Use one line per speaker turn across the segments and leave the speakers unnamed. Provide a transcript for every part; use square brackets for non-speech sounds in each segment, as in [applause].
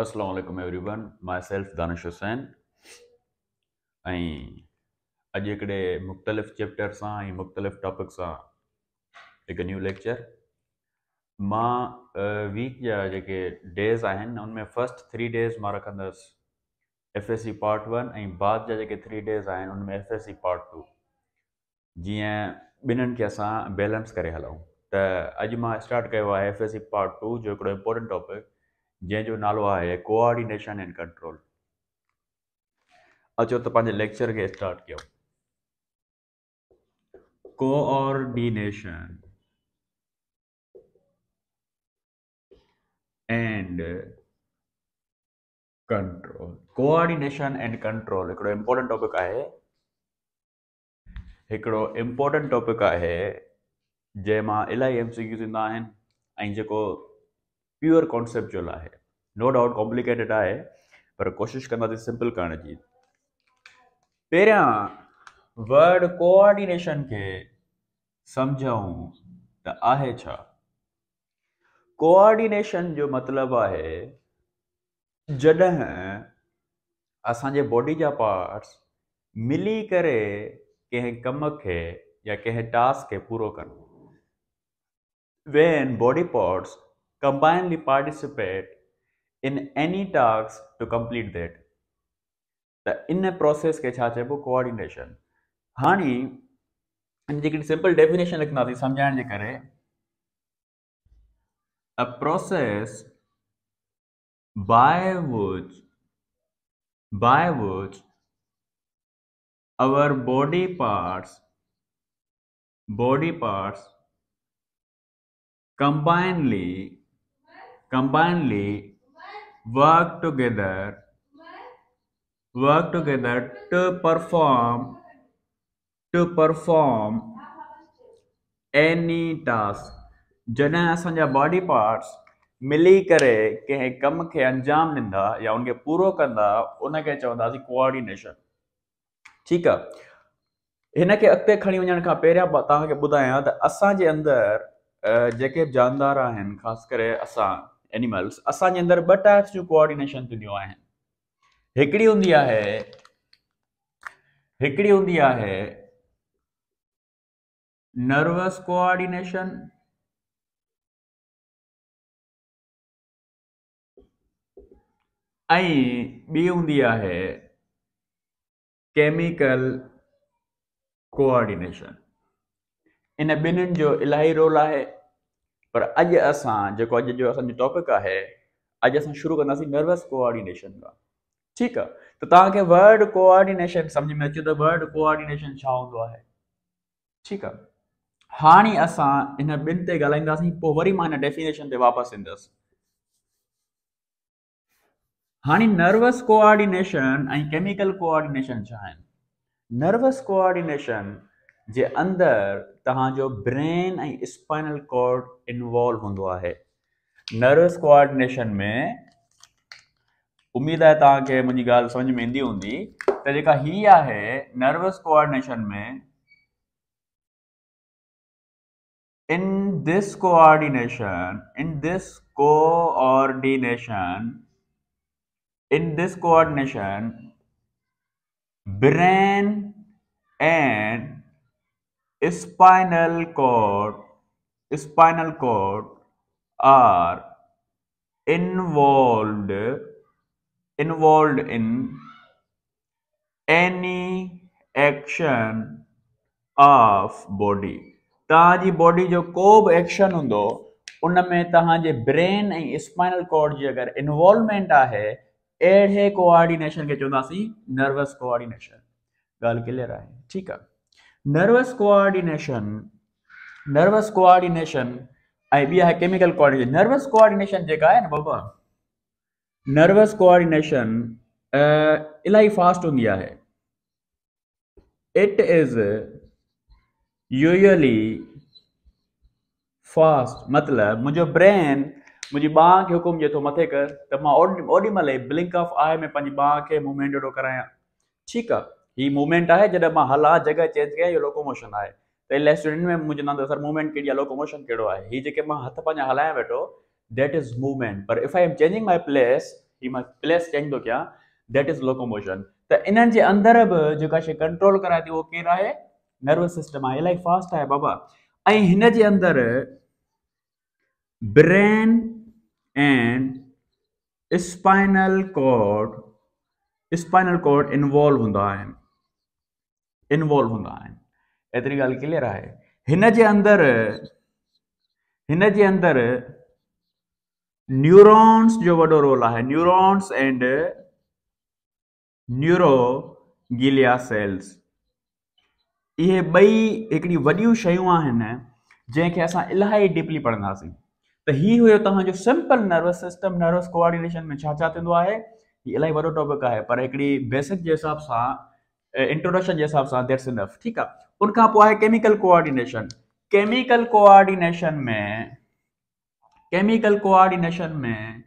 असलामु everyone myself Danish Hussain ऐं अॼु हिकिड़े मुख़्तलिफ़ चैप्टर सां ऐं मुख़्तलिफ़ टॉपिक सां हिकु न्यू लैक्चर मां वीक जा जेके डेज़ आहिनि उनमें फस्ट थ्री डेज़ मां रखंदसि एफ एस सी पाट वन ऐं बाद जा जेके थ्री डेज़ आहिनि उनमें F S C part two जीअं ॿिन्हिनि खे असां बैलेंस करे हलूं त अॼु मां स्टाट कयो आहे F S C part two जो हिकिड़ो इम्पोटेंट टॉपिक जंहिंजो नालो आहे कोऑर्डिनेशन एंड कंट्रोल अचो त पंहिंजे लेक्चर खे स्टार्ट कयो coordination and control coordination and control हिकिड़ो इम्पोटेंट टॉपिक आहे हिकिड़ो इम्पोटेंट टॉपिक आहे जंहिं मां इलाही एमसिक्यूस ईंदा आहिनि ऐं जेको प्योर कॉन्सेप्चुअल आहे नो डाउट कॉम्प्लिकेटेड आहे पर कोशिशि कंदासीं सिंपल करण जी पहिरियां वड कोऑर्डिनेशन खे सम्झूं त आहे छा कोऑर्डिनेशन जो मतिलबु आहे जॾहिं असांजे बॉडी जा पार्ट्स मिली करे कंहिं कम खे या कंहिं टास्क खे पूरो कयूं when body parts combinedly participate in any task to complete that. The inner process કે छा चइबो कोऑर्डिनेशन हाणे हिन जी simple definition. डेफिनेशन लिखंदासीं सम्झाइण जे करे a process by which by which our body parts body parts combinedly combinedly work together work together to perform to perform any task जॾहिं असांजा बॉडी पार्ट्स मिली करे कंहिं कम खे अंजाम ॾींदा या उनखे पूरो कंदा उनखे चवंदासीं कोऑर्डिनेशन ठीकु आहे हिनखे अॻिते खणी वञण खां पहिरियां मां तव्हांखे ॿुधायां त असांजे अंदरि जेके बि जानदार आहिनि ख़ासि करे असां એનિમલ્સ અસાંજ અંદર બટ ટાઈપ્સ ટુ કોઓર્ડિનેશન તો ન્યુ આहिन हिकड़ी हूंदी आहे हिकड़ी हूंदी है नर्वस कोऑर्डिनेशन ऐं ॿी हूंदी है केमिकल कोऑर्डिनेशन इन ॿिन्हिनि जो इलाही रोल है पर अॼु असां जेको अॼु जो असांजो टॉपिक आहे अॼु असां शुरू कंदासीं नर्वस कोआर्डिनेशन खां ठीकु आहे त तव्हांखे वर्ड कोआर्डिनेशन सम्झ में अचे त वर्ड कोआर्डिनेशन छा हूंदो आहे ठीकु आहे हाणे असां इन ॿिनि ते ॻाल्हाईंदासीं पोइ वरी मां हिन डेफिनेशन ते वापसि ईंदुसि हाणे नर्वस कोआर्डिनेशन ऐं केमिकल कोआर्डिनेशन छा आहिनि नर्वस कोआर्डिनेशन जे अंदरि तव्हांजो ब्रेन ऐं स्पाइनल कॉर्ड इन्वॉल्व हों आहे नर्वस कोऑर्डिनेशन में उम्मीद है तक मुझी गाल समझ में इंदी होंगी त जेका ही आहे नर्वस कोऑर्डिनेशन में in this coordination in this coordination in this coordination brain and spinal cord spinal cord are involved involved in any action of body तव्हांजी बॉडी जो को बि एक्शन हूंदो उनमें तव्हांजे ब्रेन ऐं स्पाइनल कॉर्ड जी अगरि इन्वॉल्वमेंट आहे अहिड़े कोऑर्डिनेशन खे चवंदासीं नर्वस कोऑर्डिनेशन ॻाल्हि क्लियर है ठीकु आहे नर्वस कोऑर्डिनेशन नर्वस कोऑर्डिनेशन है केमिकल कोऑर्डिनेशन नर्वस कोऑर्डिनेशन जगह है ना बाबा नर्वस कोऑर्डिनेशन इलाई फास्ट हों है इट इज यूजली फास्ट मतलब मुझे ब्रेन मुझी बाह के हुकुम जो तो मथे कर तो ओडी मल ब्लिंक ऑफ आए में पी के मूवमेंट जोड़ो कराया ठीक है ही मूवमेंट आहे जॾहिं मां जगह चेंज कयां इहो लोकोमोशन आहे त स्टूडेंट में मुझे ना सर मूवमेंट कहिड़ी लोकोमोशन कड़ो है ही जेके हथ पंहिंजा हलया वेठो देट इज़ मूवमेंट पर if I am changing my place ही मां प्लेस चेंज तो क्या देट इज़ लोकोमोशन तो इन जे अंदरि बि जेका कंट्रोल कराए थी उहो केरु आहे नर्वस सिस्टम है इलाही फास्ट है बाबा ऐं हिन brain and spinal cord spinal cord involve हूंदा इन्वॉल्व हूंदा आहिनि एतिरी ॻाल्हि क्लिअर आहे हिन जे अंदर हिन जे अंदर न्यूरोन्स जो वॾो रोल आहे neurons and neuroglia cells इहे ॿई हिकिड़ी वॾियूं शयूं आहिनि जंहिंखे असां इलाही डीपली पढ़ंदासीं त इहो हुयो तव्हांजो simple nervous system nervous coordination में छा छा थींदो आहे इलाही वॾो टॉपिक आहे पर हिकिड़ी बेसिक जे हिसाब सां इंट्रोडक्शन जैसा आप दैट्स इनफ ठीक है उनका हुआ है केमिकल कोऑर्डिनेशन केमिकल कोऑर्डिनेशन में केमिकल कोऑर्डिनेशन में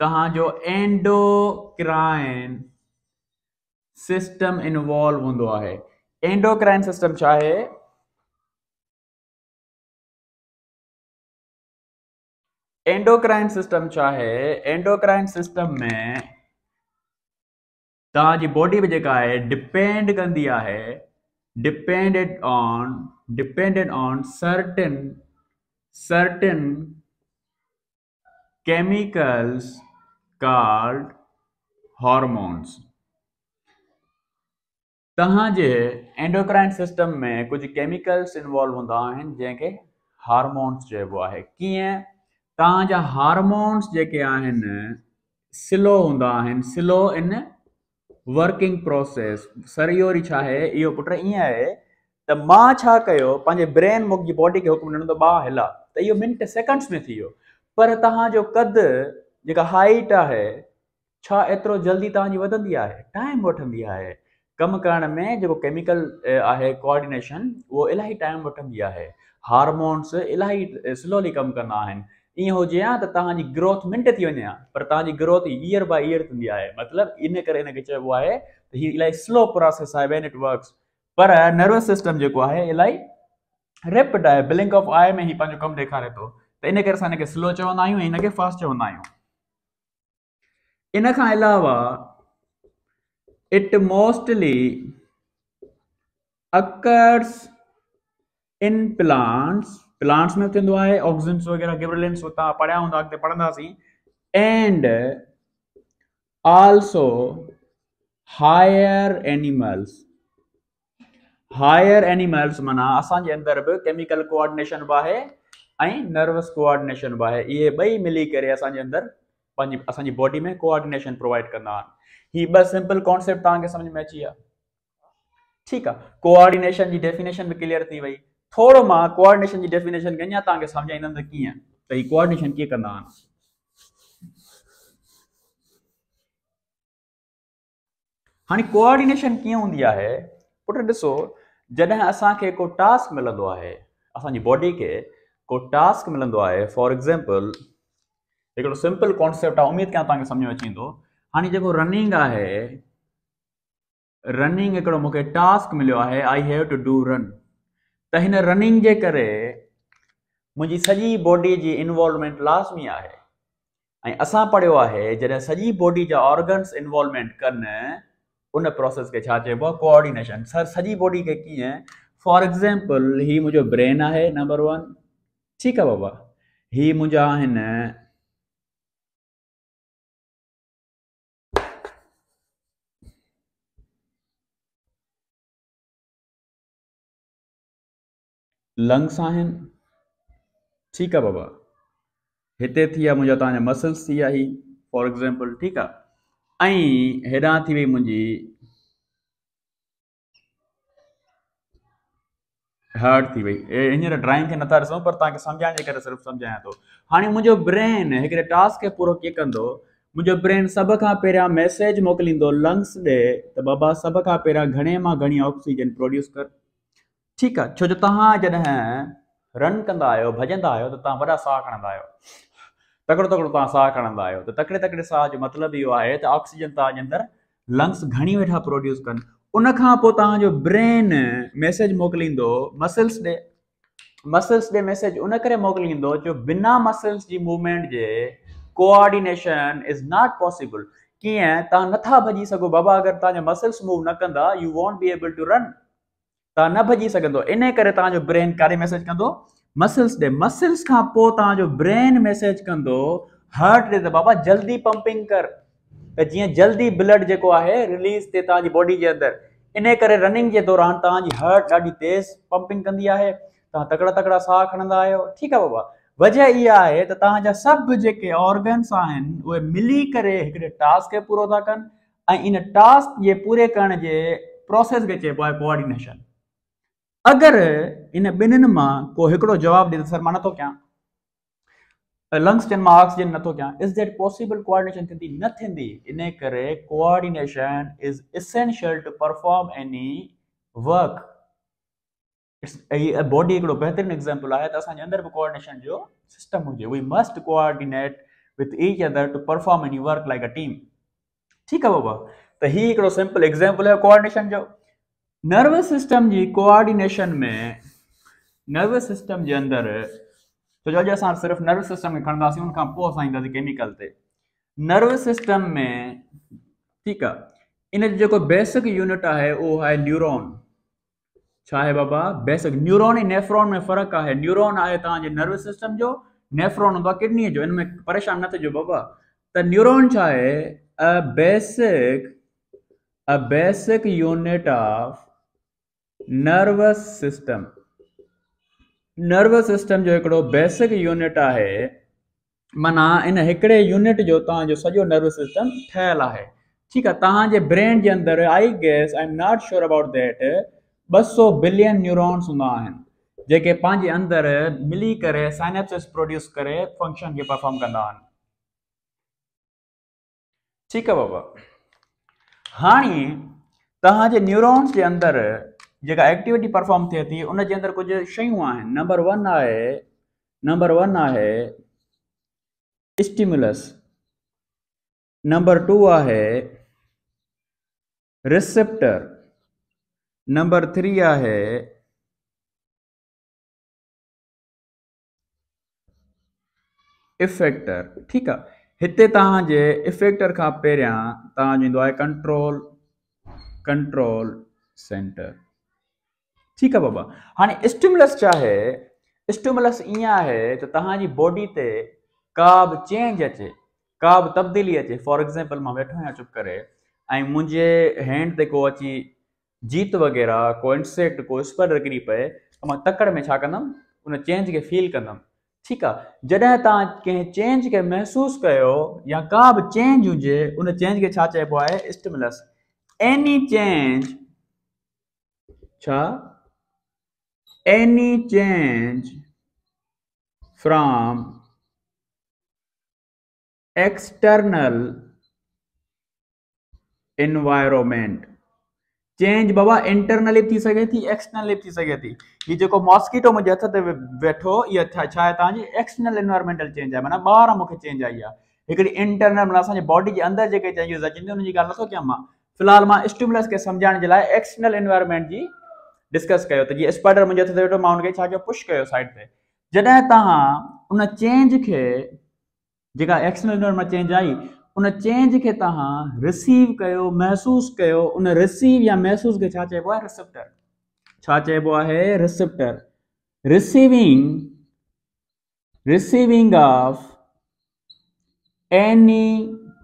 कहा जो एंडोक्राइन सिस्टम इन्वॉल्व हों है एंडोक्राइन सिस्टम चाहे एंडोक्राइन सिस्टम चाहे एंडोक्राइन सिस्टम में तव्हांजी बॉडी भी जो है डिपेंड कंदी है depended on depended on certain certain chemicals कार्ड हॉर्मोन्स तव्हांजे एंडोक्राइन सिस्टम में कुछ केमिकल्स इन्वॉल्व हूंदा जैके हॉर्मोन्स चब है कि कीअं जो स्लो हों slow in working process sir इहो छा है यो पुट ईअं आहे त मां छा कयो ब्रेन मुंहिंजी बॉडी के हुक्म ॾिनो त ॿाह हिला तो इहो मिंट सेकंड्स में थी पर तव्हांजो कद जेका हाइट है छा एतिरो जल्दी तीन वधंदी आहे टाइम वी आहे कमु करण में जेको केमिकल आहे कोऑर्डिनेशन उहो इलाही टाइम वी आहे हार्मोन्स इलाही स्लोली कमु कंदा आहिनि ईअं हुजे हा त तव्हांजी ग्रोथ मिंट थी वञे हा पर तव्हांजी ग्रोथ ईयर बाए ईयर थींदी आहे मतिलबु इन करे हिनखे चइबो आहे त हीअ इलाही स्लो प्रोसेस आहे वेन इट वर्क्स पर नर्वस सिस्टम जेको आहे इलाही रेपिड आहे ब्लिंक ऑफ आय में ई पंहिंजो कमु ॾेखारे थो त इन करे असां हिनखे स्लो चवंदा आहियूं ऐं हिनखे फास्ट चवंदा आहियूं इन खां अलावा it mostly occurs in plants plants में थींदो ऑक्सीजन वग़ैरह गिबरेलिन्स हुतां पढ़िया हूंदा अॻिते पढ़ंदासीं and also higher animals higher animals माना असांजे अंदर बि केमिकल कोऑर्डिनेशन भी है ऐं नर्वस कोऑर्डिनेशन भी आहे इहे ॿई मिली कर असांजे अंदरि बॉडी में कोऑर्डिनेशन प्रोवाइड कंदा आहिनि हीअ कॉन्सेप्ट समझ में अची ठीक है कोऑर्डिनेशन की डेफिनेशन भी क्लियर थी वई थोरो मां कोऑर्डिनेशन जी डेफिनेशन तव्हांखे सम्झाईंदमि कीअं त हीउ कोऑर्डिनेशन कीअं कंदा आहिनि हाणे कोऑर्डिनेशन कीअं हूंदी आहे पुटु ॾिसो जॾहिं असांखे को टास्क मिलंदो आहे असांजी बॉडी खे को टास्क मिलंदो आहे फॉर एग्ज़ाम्पल हिकिड़ो सिंपल कॉन्सेप्ट आहे उमेदु कयां तव्हांखे सम्झ में अची वेंदो हाणे जेको रनिंग आहे रनिंग हिकिड़ो मूंखे टास्क मिलियो आहे I have to do run त हिन रनिंग जे करे मुंहिंजी सॼी बॉडी जी इनवॉल्वमेंट लाज़मी आहे ऐं असां पढ़ियो आहे जॾहिं सॼी बॉडी जा ऑर्गन्स इनवॉल्वमेंट कनि उन प्रोसेस खे छा चइबो आहे कोऑर्डिनेशन सर सॼी बॉडी खे कीअं फॉर एग्ज़ाम्पल हीउ मुंहिंजो ब्रेन आहे नंबर वन ठीकु आहे बाबा हीउ मुंहिंजा आहिनि लंग्स आहिनि ठीकु आहे बाबा हिते थी विया मुंहिंजा तव्हांजा मसल्स थी विया फॉर एक्ज़ाम्पल ठीकु आहे ऐं हेॾां थी वई मुंहिंजी हार्ड थी वई हींअर ड्राइंग खे नथा ॾिसूं पर तव्हांखे सम्झाइण जे करे सिर्फ़ु सम्झायां थो हाणे मुंहिंजो ब्रेन हिकिड़े टास्क खे पूरो कीअं कंदो मुंहिंजो ब्रेन सभ खां पहिरियां मैसेज मोकिलींदो लंग्स ॾे त बाबा सभ खां पहिरियां घणे मां घणी ऑक्सीजन प्रोड्यूस कर ठीकु आहे छो जो तव्हां जॾहिं रन कंदा आहियो भॼंदा आहियो त तव्हां वॾा साह खणंदा आहियो तकिड़ो तकिड़ो तव्हां साह खणंदा आहियो त तकिड़े तकिड़े साह जो मतिलबु इहो आहे त ऑक्सीजन तव्हांजे अंदरि लंग्स घणी वेठा प्रोड्यूस कनि उनखां पोइ तव्हांजो ब्रेन मैसेज मोकिलींदो मसल्स ॾे मसल्स ॾे मैसेज उन करे मोकिलींदो जो बिना मसल्स जी मूवमेंट जे कोऑर्डिनेशन इज़ नॉट पॉसिबल कीअं तव्हां नथा भॼी सघो बाबा अगरि तव्हांजा मसल्स मूव न कंदा you won't be able to run तव्हां न भॼी सघंदो इन करे तव्हांजो ब्रेन काॾे मैसेज कंदो मसल्स ॾे मसल्स खां पोइ तव्हांजो ब्रेन मैसेज कंदो हर्ट ॾे त बाबा जल्दी पंपिंग कर त जीअं जल्दी ब्लड जेको आहे रिलीज़ थिए तव्हांजी बॉडी जे अंदरि इन करे रनिंग जे दौरान तव्हांजी हर्ट ॾाढी तेज़ पंपिंग कंदी आहे तव्हां तकिड़ा तकिड़ा साह खणंदा आहियो ठीकु आहे बाबा वजह इहा आहे त तव्हांजा सभु जेके ऑर्गन्स आहिनि उहे मिली करे हिकिड़े टास्क खे पूरो था कनि ऐं इन टास्क जे पूरे करण जे प्रोसेस खे चइबो आहे कोऑर्डिनेशन अगरि इन ॿिन्हिनि मां को हिकिड़ो जवाबु ॾिए तयां इज़ दैट पॉसिबल कोऑर्डीनेशन थींदी न थींदी इन करे कोऑर्डिनेशन बॉडी हिकिड़ो बहितरीन आहे त असांजे अंदरि बि कोऑर्डिनेशन जो सिस्टम हुजे must coordinate with each other ठीकु आहे बाबा त ही हिकिड़ो सिंपल एक्ज़ाम्पल आहे कोऑर्नेशन जो नर्वस सिस्टम जी कोऑर्डिनेशन में नर्वस तो सिस्टम के अंदर छो जो अस सिर्फ नर्वस सिस्टम में खड़ा उन केमिकल से नर्वस सिस्टम में ठीक है इन जो बेसिक यूनिट है वो है न्यूरॉन छा बाबा बेसिक न्यूरोन नेफ्रॉन में फर्क है न्यूरॉन है नर्वस सिस्टम जो नेफ्रॉन हों किडनी जो इनमें परेशान न थिजो बाबा तो न्यूरॉन छा a basic a basic unit of nervous system nervous system जो हिकिड़ो बेसिक यूनिट है माना इन हिकिड़े यूनिट जो तव्हांजो सॼो नर्वस सिस्टम ठहियलु आहे ठीकु आहे तव्हांजे ब्रेन के अंदर I guess I am not sure about that ॿ सौ बिलियन न्यूरॉन्स हूंदा आहिनि जेके पंहिंजे अंदरि मिली करे साइनेप्सिस प्रोड्यूस करे फंक्शन के परफॉर्म कंदा आहिनि ठीकु आहे बाबा हाणे तव्हांजे न्यूरॉन्स जे अंदरि जेका एक्टिविटी परफॉर्म थे थी उन अंदरि कुझु शयूं नंबर वन है नंबर वन है स्टिमुलस नंबर टू है रिसेप्टर नंबर थ्री है इफेक्टर ठीक है इतने तव्हांजे इफेक्टर का पहिरियां तव्हांजो कंट्रोल कंट्रोल सेंटर ठीकु आहे बाबा हाणे स्टिमुलस छा आहे स्टुमलस ईअं आहे त तव्हांजी बॉडी ते का बि चेंज अचे का बि तब्दीली अचे फॉर एग्ज़ाम्पल मां वेठो आहियां चुप करे ऐं मुंहिंजे हैंड ते को अची जीत वग़ैरह को इंसेक्ट को स्पर स्परकी पए त मां तकड़ में छा कंदुमि उन चेंज खे फील कंदुमि ठीकु आहे जॾहिं तव्हां कंहिं चेंज खे महसूसु कयो या का बि चेंज हुजे उन चेंज खे छा चइबो आहे स्टुमिलस एनी चेंज छा any change from external environment change बाबा इंटरनली थी सके थी एक्सटर्नली थी सके थी ये जो मॉस्किटो मुझे जथ ते वेठो ये छा अच्छा, छा अच्छा है ताजी एक्सटर्नल एनवायरमेंटल चेंज है माना बाहर मुखे चेंज आई है हिकड़ी इंटरनल माना असाजे बॉडी के अंदर जेके चेंजेस अचनि उन जी ॻाल्हि नथो कयां मां फ़िलहाल मां स्टिमुलस खे सम्झाइण जे लाइ एक्सटर्नल एनवायरमेंट जी डिस्कस कयो त जीअं स्पाइडर मुंहिंजे हथ ते वेठो मां हुनखे छा कयो पुश कयो साइड ते जॾहिं तव्हां उन चेंज खे जेका एक्सनल मां चेंज आई उन चेंज खे तव्हां रिसीव कयो महसूसु कयो उन रिसीव या महसूस खे छा चइबो आहे रिसिप्टर छा चइबो आहे receiving receiving of any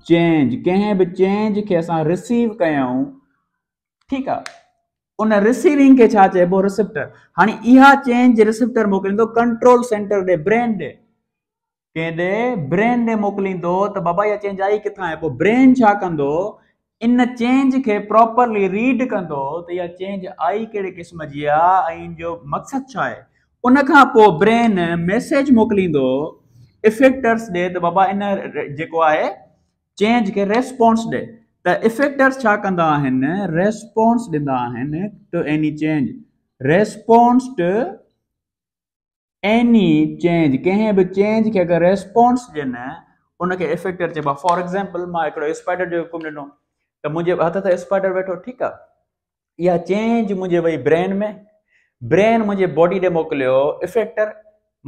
change कंहिं बि चेंज खे असां रिसीव कयूं ठीकु आहे उन रिसीविंग खे छा चइबो रिसेप्टर हाणे इहा चेंज रिसिप्टर मोकिलींदो कंट्रोल सेंटर ब्रेन कंहिं ॾे ब्रेन ॾे मोकिलींदो त बाबा इहा चेंज आई किथां आहे पोइ ब्रेन छा कंदो इन चेंज खे प्रोपर्ली रीड कंदो त इहा चेंज आई कहिड़े क़िस्म जी आहे ऐं इन जो मक़सदु छा आहे उनखां पोइ ब्रेन मैसेज मोकिलींदो इफेक्टर्स ॾे त बाबा इन जेको आहे चेंज खे रिस्पोंस ॾे त इफेक्टर्स छा कंदा आहिनि रिस्पोंस ॾींदा आहिनि to any change response to any change कंहिं बि चेंज खे अगरि रिस्पोंस ॾियनि उनखे इफेक्टर चइबो आहे फॉर एग्ज़ाम्पल मां हिकिड़ो स्पाइडर जो हुकुम ॾिनो त मुंहिंजे हथ ते स्पाइडर वेठो ठीकु आहे इहा चेंज मुंहिंजे वई ब्रेन में ब्रेन मुंहिंजे बॉडी ॾे मोकिलियो इफेक्टर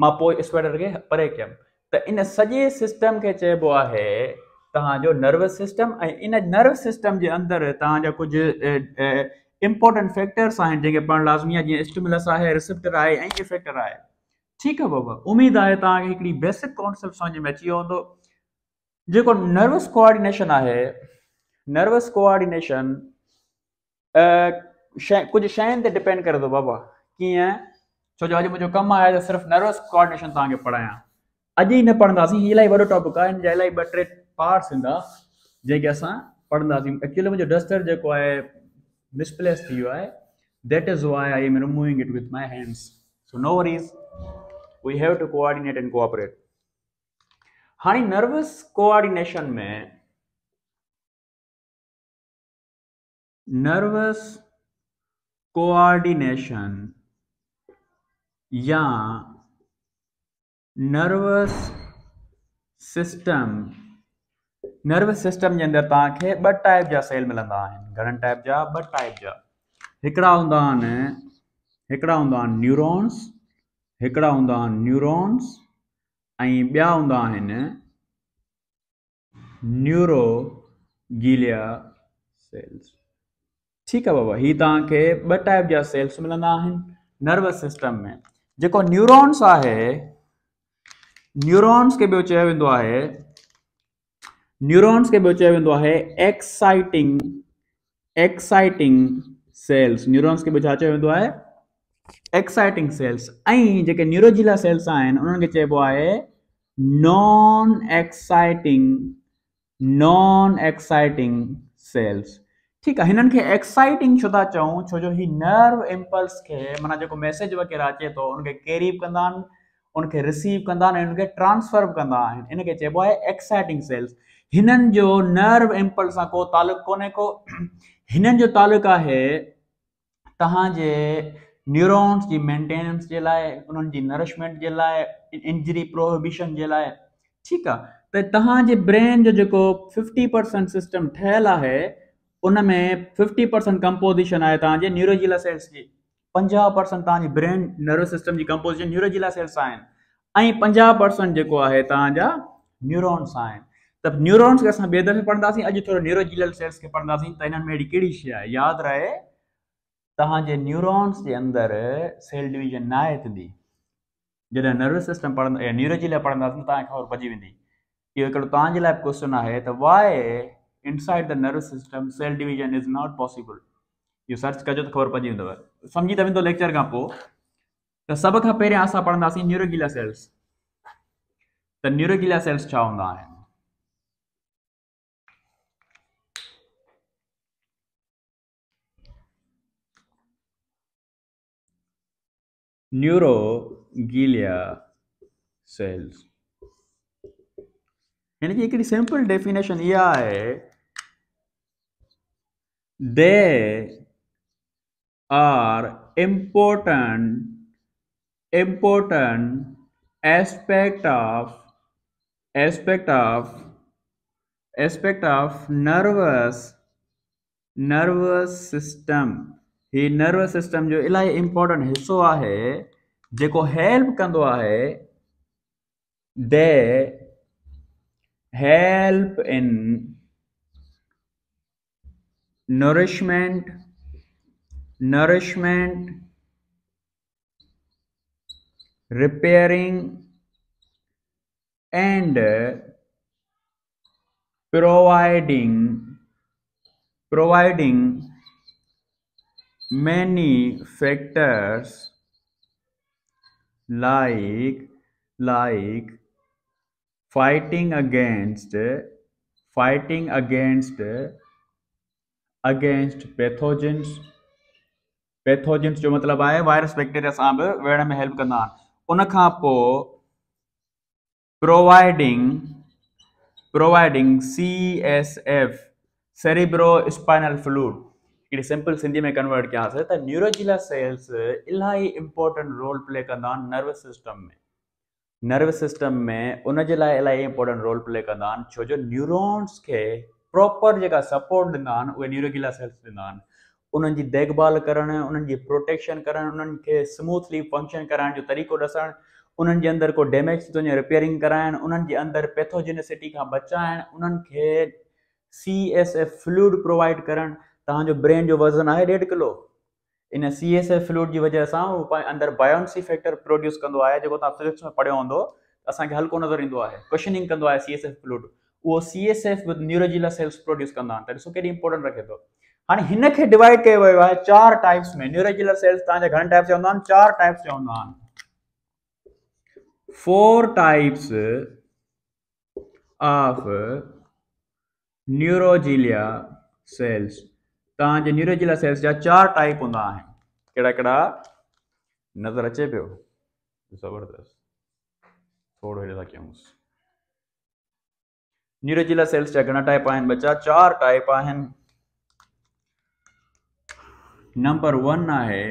मां पोइ स्पाइडर खे परे कयमि त इन सॼे सिस्टम खे चइबो आहे तव्हांजो नर्वस सिस्टम ऐं इन नर्वस सिस्टम जे अंदरि तव्हांजा कुझु इंपॉर्टेंट फैक्टर्स आहिनि जेके पाण लाज़मी आहे जीअं स्टिमुलस आहे रिसिप्टर आहे ऐं इफेक्टर आहे ठीकु आहे बाबा उमेदु आहे तव्हांखे हिकिड़ी बेसिक कॉन्सेप्ट सम्झ में अची वियो हूंदो जेको नर्वस कोऑर्डिनेशन आहे नर्वस कोऑर्डिनेशन कुछ कुझु शयुनि ते डिपेंड करे थो बाबा कीअं छो जो अॼु मुंहिंजो कमु आहे त सिर्फ़ु नर्वस कोऑर्डिनेशन तव्हांखे पढ़ायां अॼु ई न पढ़ंदासीं इलाही वॾो टॉपिक आहे हिन जा इलाही ॿ टे पार्ट्स ईंदा जेके अस पढ़ंदासीं एक्चुअली मुझे डस्टर जेको है मिसप्लेस थी that is why I am removing it with my hands so no worries we have to coordinate and cooperate हाँ नर्वस कोऑर्डिनेशन में नर्वस कोऑर्डिनेशन या नर्वस सिस्टम नर्वस सिस्टम जे अंदरि तव्हांखे ॿ टाइप जा सेल मिलंदा आहिनि घणनि टाइप जा ॿ टाइप जा हिकिड़ा हूंदा आहिनि हिकिड़ा हूंदा आहिनि न्यूरोन्स हिकिड़ा हूंदा आहिनि न्यूरोन्स ऐं ॿिया हूंदा आहिनि सेल्स ठीकु आहे बाबा हीअ तव्हांखे ॿ टाइप जा सेल्स मिलंदा आहिनि नर्वस सिस्टम में जेको न्यूरोन्स आहे न्यूरोन्स खे ॿियो चयो वेंदो न्यूरॉन्स के ॿियो तो चयो है एक्साइटिंग एक्साइटिंग सेल्स न्यूरॉन्स के ॿियो छा चयो वेंदो एक्साइटिंग सेल्स जो न्यूरोजिला सेल्स आहिनि उन्हनि खे चइबो non exciting non exciting cells ठीक है हिननि एक्साइटिंग छो था चऊं छो जो हीउ नर्व इम्पल्स के माना जो मैसेज वग़ैरह अचे तो उनके कैरी कह उनके रिसीव कह आहिनि ऐं उनखे ट्रांसफर बि कंदा आहिनि एक्साइटिंग सेल्स हिननि जो नर्व एम्पल सां को तालुक कोन्हे को [clears throat] हिननि जो तालुक़ु आहे तव्हांजे न्यूरोन्स जी मेंटेनेंस जे लाइ उन्हनि जी नरिशमेंट जे लाइ इंजरी प्रोहिबिशन जे लाइ ठीकु आहे त तव्हांजे ब्रेन जो जेको फिफ्टी परसेंट सिस्टम ठहियलु आहे उन में फिफ्टी परसेंट कंपोज़िशन आहे तव्हांजे न्यूरोजिला सेल्स जी पंजाहु परसेंट तव्हांजी ब्रेन नर्वस सिस्टम जी कंपोज़िशन न्यूरोजिला सेल्स आहिनि ऐं पंजाहु परसेंट जेको आहे तव्हांजा न्यूरोन्स आहिनि न्यूरोन्स खे असां ॿिए दफ़े पढ़ंदासीं अॼु थोरो न्यूरोजीलियाल सेल्स खे पढ़ंदासीं त हिननि में अहिड़ी कहिड़ी शइ आहे यादि रहे तव्हांजे न्यूरोन्स जे अंदरि सेल डिवीजन न आहे थींदी जॾहिं नर्वस सिस्टम न्यूरोजीलिया पढ़ंदासीं त तव्हांखे ख़बर पइजी वेंदी इहो हिकिड़ो तव्हांजे लाइ कोश्चन आहे त why inside the nervous system cell not possible इहो सर्च कजो त ख़बर पइजी वेंदव समुझी त वेंदो लेक्चर खां पोइ त सभ खां पहिरियों असां पढ़ंदासीं सेल्स त न्यूरोगिलिया सेल्स छा हूंदा आहिनि न्यूरोगिलिया सेल्स यानी कि एक सिंपल डेफिनेशन यह है they are important important aspect of aspect of aspect of nervous nervous system ये नर्वस सिस्टम जो इलाही इंपॉर्टेंट हिस्सो है जो हेल्प कंदो they help in nourishment nourishment repairing and providing providing many factors like like fighting against fighting against against pathogens pathogens jo matlab आहे virus bacteria sa ab विढ़ण में help कंदा आहिनि po providing providing csf providing C S कि simple Sindhi में convert किया से त न्यूरोजिला सेल्स इलाही इंपॉर्टेंट रोल प्ले कंदा आहिनि नर्वस सिस्टम में नर्वस सिस्टम में उनजे लाइ इंपॉर्टेंट रोल प्ले कंदा आहिनि छो जो न्यूरॉन्स खे प्रॉपर जेका सपोर्ट ॾींदा उ न्यूरोजिला सेल्स देखभाल कर प्रोटेक्शन कर स्मूथली फंक्शन कराने जो तरीक़ो ॾसणु उन्हनि अंदर को डैमेज तो रिपेयरिंग कराने उन अंदर पैथोजेनेसिटी का खां बचाइणु C S F fluid provide करण तव्हांजो ब्रेन जो वज़न आहे ॾेढ किलो इन सी एस एफ फ्लूड जी वजह सां उहो अंदरि बायोन्सी फैक्टर प्रोड्यूस कंदो आहे जेको तव्हां फिजिक्स में पढ़ियो हूंदो असांखे हल्को नज़र ईंदो आहे क्वेश्चनिंग कंदो आहे सी एस एफ फ्लूड उहो C S F with neuroglia cells produce कंदा आहिनि त ॾिसो केॾी इंपॉर्टेंट रखे थो हाणे हिन खे डिवाइड कयो वियो आहे चारि टाइप्स में न्यूरोजिला सेल्स तव्हांजा घणनि टाइप्स हूंदा आहिनि चारि टाइप्स जा हूंदा आहिनि four types of neuroglia cells तो न्यूरोजिला सेल्स जा चार टाइप हूँ कड़ा कड़ा नज़र अचे पियो ज़बरदस्त थोरो हेॾे था सेल्स जा घणा टाइप आहिनि बच्चा चार टाइप आहिनि नंबर वन है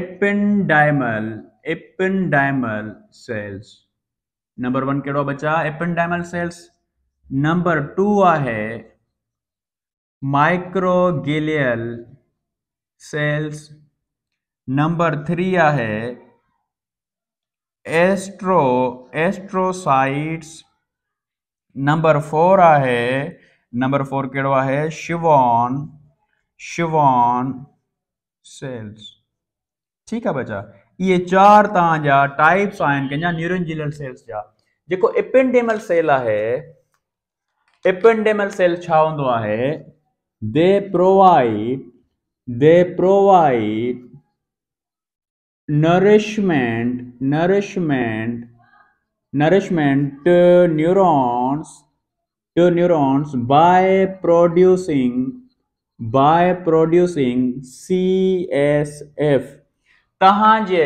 ependymal ependymal cells number one कड़ो बच्चा एपेंडाइमल सेल्स नंबर टू है माइक्रोगिलियल सेल्स नंबर थ्री आ है एस्ट्रो एस्ट्रोसाइट्स नंबर फोर आ है नंबर फोर केड़वा है शिवॉन शिवॉन सेल्स ठीक है बच्चा ये चार जा टाइप्स आन क्या न्यूरोजिनल सेल्स जा जो एपेंडेमल सेल है एपेंडेमल सेल छा है they provide they provide nourishment nourishment nourishment to neurons to neurons by producing by producing CSF तव्हांजे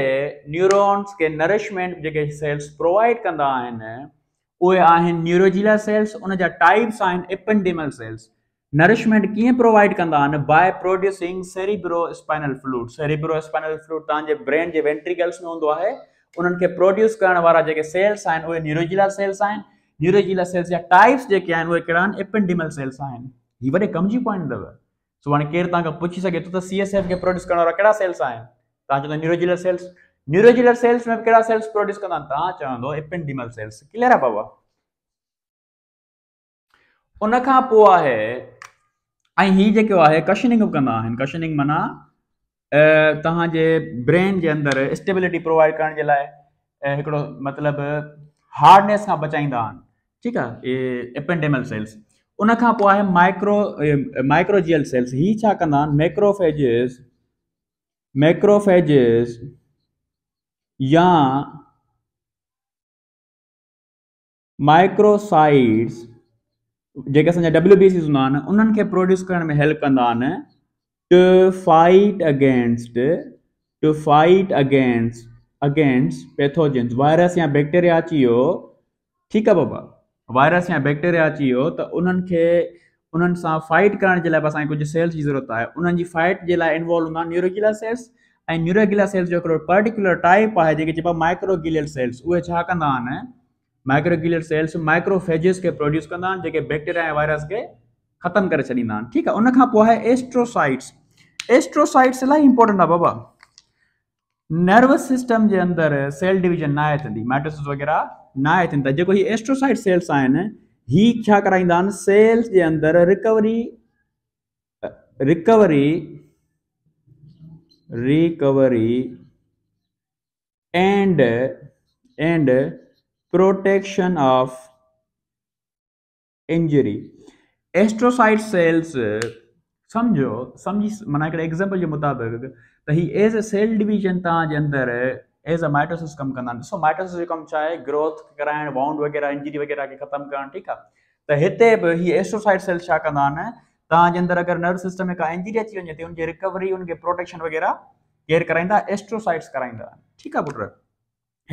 न्यूरॉन्स खे नरिशमेंट जेके सेल्स प्रोवाइड कंदा आहिनि उहे आहिनि न्यूरोजिला सेल्स उन जा टाइप्स आहिनि एपेंडिमल सेल्स नरिशमेंट कीअं प्रोवाइड कंदा आहिनि by producing cerebrospinal fluid cerebrospinal fluid तव्हांजे ब्रेन जे वेंट्रिकल्स में हूंदो आहे उन्हनि खे प्रोड्यूस करण वारा जेके सेल्स आहिनि उहे न्यूरोजीला सेल्स आहिनि न्यूरोजीला सेल्स जेके आहिनि उहे कहिड़ा आहिनि एपेंडिमल सेल्स आहिनि हीअ वॾे कम जी पॉइंट अथव हाणे केरु तव्हां खां पुछी सघे थो त सी एस एफ खे प्रोड्यूस करण वारा कहिड़ा सेल्स आहिनि तव्हां चवंदा न्यूरोजील सेल्स न्यूरोजीलर सेल्स में कहिड़ा सेल्स प्रोड्यूस कंदा आहिनि तव्हां चवंदव एपेनडीमल सेल्स क्लियर आहे बाबा उन खां पोइ आहे ऐं हीउ जेको आहे कशनिंग बि कंदा आहिनि कशनिंग माना तव्हांजे ब्रेन जे अंदरि स्टेबिलिटी प्रोवाइड करण जे लाइ हिकिड़ो मतिलबु हार्डनेस खां बचाईंदा आहिनि ठीकु आहे इहे एपेंडेमल सेल्स उन खां पोइ आहे माइक्रो माइक्रोजियल सेल्स हीअ छा कंदा आहिनि मैक्रोफेजिस मैक्रोफेजिस या माइक्रोसाइड्स जेके असांजा डब्लू बीसीस हूंदा आहिनि उन्हनि खे प्रोड्यूस करण में हेल्प कंदा आहिनि to fight against to fight against against pathogens virus या बैक्टेरिया अची वियो ठीकु आहे बाबा वायरस या बैक्टेरिया अची वियो त उन्हनि खे उन्हनि सां फाइट करण जे लाइ बि असांखे कुझु सेल्स जी ज़रूरत आहे उन्हनि जी फाइट जे लाइ इन्वॉल्व हूंदा आहिनि न्यूरोगिला सेल्स ऐं न्यूरोगिला सेल्स जो हिकिड़ो पर्टिकुलर टाइप आहे जेके चइबो आहे माइक्रोगिलियल सेल्स उहे छा कंदा आहिनि माइक्रोग्लियर सेल्स माइक्रोफेजिस के प्रोड्यूस कंदा आहिनि वायरस के खत्म करे छॾींदा आहिनि ठीकु आहे उनखां एस्ट्रोसाइट्स एस्ट्रोसाइट्स इलाही इंपॉर्टेंट आहे बाबा नर्वस सिस्टम के अंदर सेल डिवीजन नाहे थींदी माइटोसिस वग़ैरह नाहे थी त जेको एस्ट्रोसाइट सेल्स आहिनि ही छा कराईंदा सेल्स जे अंदरि recovery recovery recovery and and protection of injury astrocyte cells समझो समझी माना एग्जाम्पल के मुताबिक तो हि એઝ अ સેલ ડિવિઝન તા જે एज अ माइटोसिस कम कहो माइटोसिस कम चाहे ग्रोथ कराइन वाउंड वग़ैरह इंजरी वग़ैरह के खत्म कर ठीक है तो इतने भी हीअ एस्ट्रोसाइट सेल्स छा अगर नर्व सिस्टम में का इंजरी अची वे तो हुनजी रिकवरी उनके प्रोटेक्शन वग़ैरह केर कराइंदा एस्ट्रोसाइट्स कराइंदा ठीक है पुट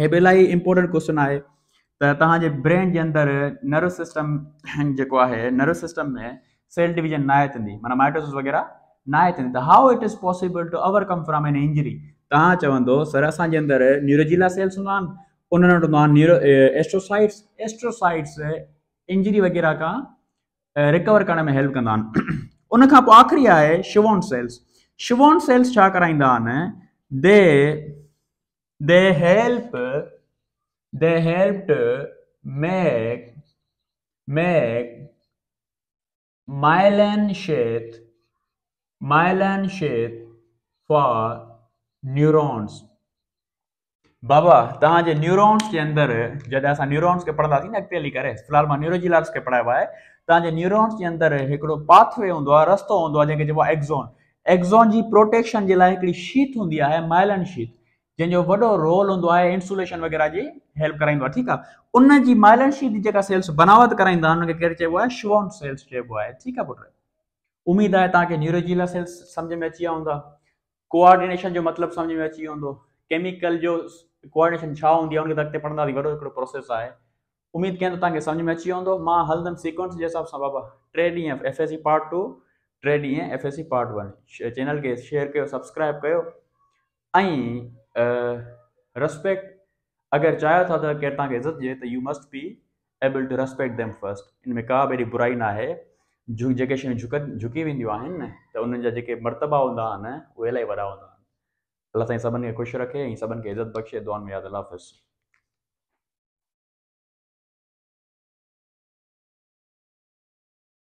हे भी इलाही इंपॉर्टेंट क्वेश्चन है त तव्हांजे ब्रेन जे अंदरि नर्व सिस्टम [clears throat] जेको आहे नर्व सिस्टम में सेल डिविजन आहे थींदी माना माइटोसिस वग़ैरह न आहे थींदी त how it is possible to overcome from an injury तव्हां चवंदो सर असांजे अंदरि न्यूरोजीला सेल्स हूंदा आहिनि उन्हनि वटि हूंदो आहे न्यूरो एस्ट्रोसाइट्स एस्ट्रोसाइड्स इंजरी वग़ैरह खां रिकवर करण में हेल्प कंदा आहिनि [clears throat] उनखां पोइ आख़िरी आहे शिवोन सेल्स शिवोन सेल्स छा कराईंदा आहिनि they they help They helped make make myelin sheath myelin sheath for neurons बाबा तव्हां जे न्यूरॉन्स जे अंदरि जॾहिं असां न्यूरॉन्स खे पढ़ंदासीं न अॻिते हली करे फ़िलहाल मां न्यूरोजिलाक्स खे पढ़ायो आहे तव्हांजे न्यूरॉन्स जे अंदरि हिकिड़ो पाथवे हूंदो आहे रस्तो हूंदो आहे जंहिंखे चइबो आहे एक्ज़ोन एक्ज़ोन जी प्रोटेक्शन जे लाइ हिकिड़ी शीत हूंदी आहे माइलन शीत जंहिंजो वॾो रोल हूंदो आहे इंसुलेशन वग़ैरह जी हेल्प कराईंदो आहे ठीकु आहे उन जी शीट जी जेका सेल्स बनावत कराईंदा उनखे केरु चइबो आहे सेल्स चइबो आहे ठीकु आहे पुटु उमेदु आहे तव्हांखे न्यूरोजीला सेल्स सम्झ में अची विया हूंदा कोआर्डिनेशन जो मतिलबु सम्झ में अची वियो केमिकल जो कोआर्डिनेशन छा हूंदी आहे उनखे अॻिते पढ़ंदासीं वॾो हिकिड़ो प्रोसेस आहे उमेदु कयां त तव्हांखे सम्झ में अची वियो मां हलंदमि सिक्वेंस जे हिसाब सां बाबा टे ॾींहं F S C part two टे ॾींहं F S C part one channel खे शेयर कयो सब्सक्राइब कयो ऐं रिस्पेक्ट अगर चाहा था तो कहता कि इज्जत ये तो you must be able to respect them first इनमें का अहिड़ी बुराई ना आहे झुक जेके शयूं झुकनि झुकी वेंदियूं आहिनि त उन्हनि हूँ जेके मर्तबा हूंदा आहिनि उहे इलाही वॾा हूंदा आहिनि अलाह रखे ऐं सभिनि खे बख़्शे दुआन में यादि अलाह हाफ़िज़